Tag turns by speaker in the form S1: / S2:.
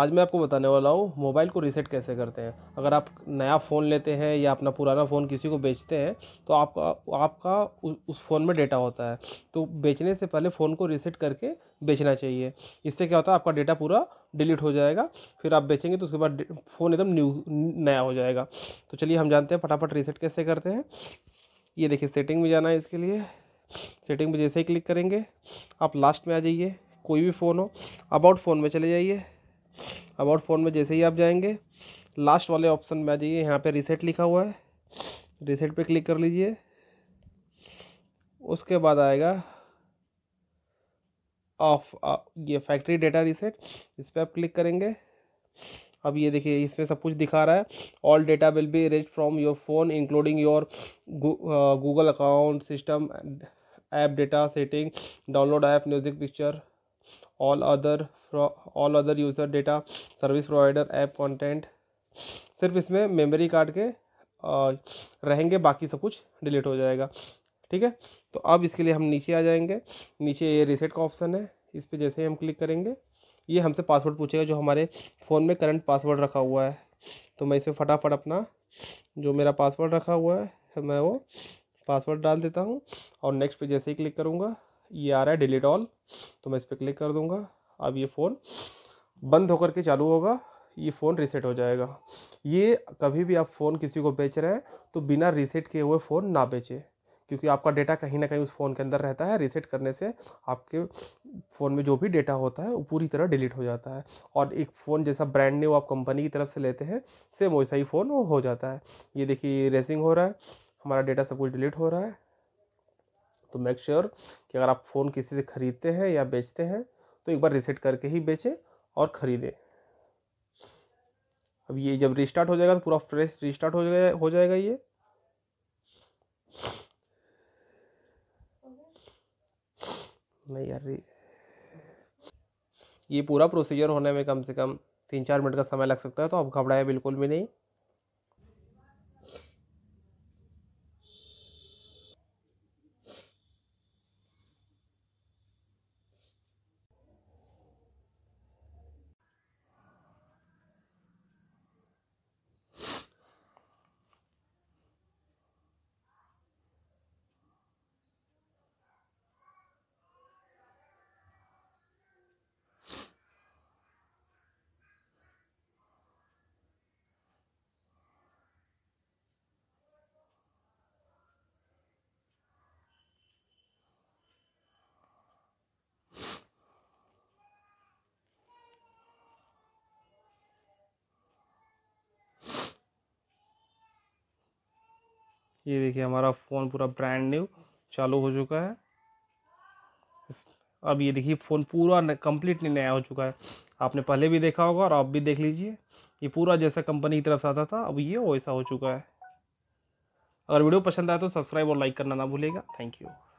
S1: आज मैं आपको बताने वाला हूँ मोबाइल को रीसेट कैसे करते हैं अगर आप नया फ़ोन लेते हैं या अपना पुराना फ़ोन किसी को बेचते हैं तो आपका आपका उस फ़ोन में डेटा होता है तो बेचने से पहले फ़ोन को रीसेट करके बेचना चाहिए इससे क्या होता है आपका डेटा पूरा डिलीट हो जाएगा फिर आप बेचेंगे तो उसके बाद फ़ोन एकदम न्यू नया हो जाएगा तो चलिए हम जानते हैं फटाफट रीसेट कैसे करते हैं ये देखिए सेटिंग में जाना है इसके लिए सेटिंग में जैसे ही क्लिक करेंगे आप लास्ट में आ जाइए कोई भी फ़ोन हो अबाउट फ़ोन में चले जाइए अबाउट फ़ोन में जैसे ही आप जाएंगे लास्ट वाले ऑप्शन में आ जाइए यहाँ पे रिसेट लिखा हुआ है रिसेट पे क्लिक कर लीजिए उसके बाद आएगा ऑफ uh, ये फैक्ट्री डेटा रिसेट इस पर आप क्लिक करेंगे अब ये देखिए इसमें सब कुछ दिखा रहा है all data will be erased from your phone including your Google account system app data setting download app music picture all other all other user data service provider app content सिर्फ इसमें मेमोरी कार्ड के रहेंगे बाकी सब कुछ delete हो जाएगा ठीक है तो अब इसके लिए हम नीचे आ जाएंगे नीचे ये रिसेट का ऑप्शन है इस पर जैसे ही हम क्लिक करेंगे ये हमसे पासवर्ड पूछेगा जो हमारे फ़ोन में करंट पासवर्ड रखा हुआ है तो मैं इसमें फटाफट अपना जो मेरा पासवर्ड रखा हुआ है मैं वो पासवर्ड डाल देता हूँ और नेक्स्ट पे जैसे ही क्लिक करूँगा ये आ रहा है डिलीट ऑल तो मैं इस पर क्लिक कर दूंगा अब ये फ़ोन बंद होकर के चालू होगा ये फ़ोन रीसेट हो जाएगा ये कभी भी आप फ़ोन किसी को बेच रहे हैं तो बिना रीसेट किए हुए फ़ोन ना बेचें क्योंकि आपका डेटा कहीं ना कहीं उस फ़ोन के अंदर रहता है रीसेट करने से आपके फ़ोन में जो भी डेटा होता है वो पूरी तरह डिलीट हो जाता है और एक फ़ोन जैसा ब्रांड न्यू आप कंपनी की तरफ से लेते हैं सेम वैसा ही फ़ोन वो हो जाता है ये देखिए रेसिंग हो रहा है हमारा डेटा सब कुछ डिलीट हो रहा है तो मेक श्योर sure कि अगर आप फ़ोन किसी से ख़रीदते हैं या बेचते हैं तो एक बार रिसेट करके ही बेचें और ख़रीदें अब ये जब रिस्टार्ट हो जाएगा तो पूरा फ्रेश रिस्टार्ट हो जाए हो जाएगा ये नहीं यार ये पूरा प्रोसीजर होने में कम से कम तीन चार मिनट का समय लग सकता है तो आप घबराए बिल्कुल भी नहीं ये देखिए हमारा फ़ोन पूरा ब्रांड न्यू चालू हो चुका है अब ये देखिए फ़ोन पूरा कम्प्लीटली नया हो चुका है आपने पहले भी देखा होगा और आप भी देख लीजिए ये पूरा जैसा कंपनी की तरफ से आता था अब ये वैसा हो चुका है अगर वीडियो पसंद आए तो सब्सक्राइब और लाइक करना ना भूलेगा थैंक यू